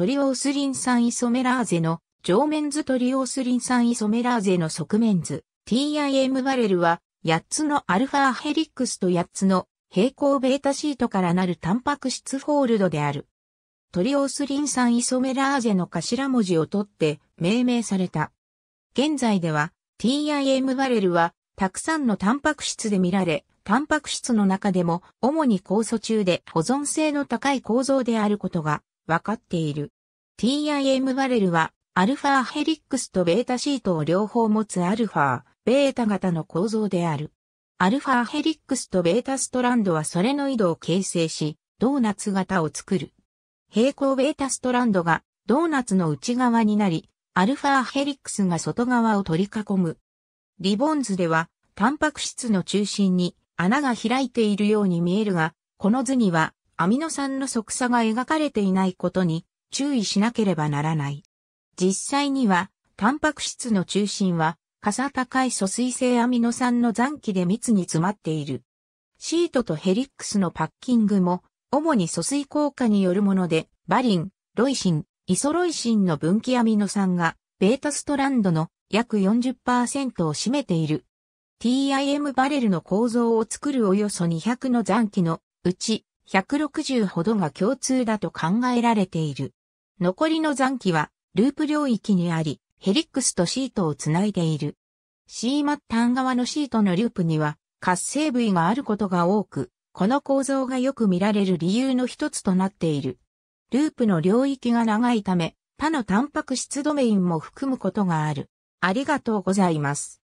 トリオースリン酸イソメラーゼの上面図トリオースリン酸イソメラーゼの側面図 TIM バレルは8つのアルファヘリックスと8つの平行ベータシートからなるタンパク質フォールドである。トリオースリン酸イソメラーゼの頭文字を取って命名された。現在では TIM バレルはたくさんのタンパク質で見られ、タンパク質の中でも主に酵素中で保存性の高い構造であることがわかっている。TIM バレルは、アルファヘリックスとベータシートを両方持つアルファ、ベータ型の構造である。アルファヘリックスとベータストランドはそれの移動を形成し、ドーナツ型を作る。平行ベータストランドがドーナツの内側になり、アルファヘリックスが外側を取り囲む。リボンズでは、タンパク質の中心に穴が開いているように見えるが、この図にはアミノ酸の即差が描かれていないことに注意しなければならない。実際には、タンパク質の中心は、かさ高い疎水性アミノ酸の残機で密に詰まっている。シートとヘリックスのパッキングも、主に疎水効果によるもので、バリン、ロイシン、イソロイシンの分岐アミノ酸が、ベータストランドの約40%を占めている。TIM バレルの構造を作るおよそ200の残機のうち160ほどが共通だと考えられている。残りの残機はループ領域にあり、ヘリックスとシートをつないでいる。シーマッタン側のシートのループには活性部位があることが多く、この構造がよく見られる理由の一つとなっている。ループの領域が長いため、他のタンパク質ドメインも含むことがある。ありがとうございます。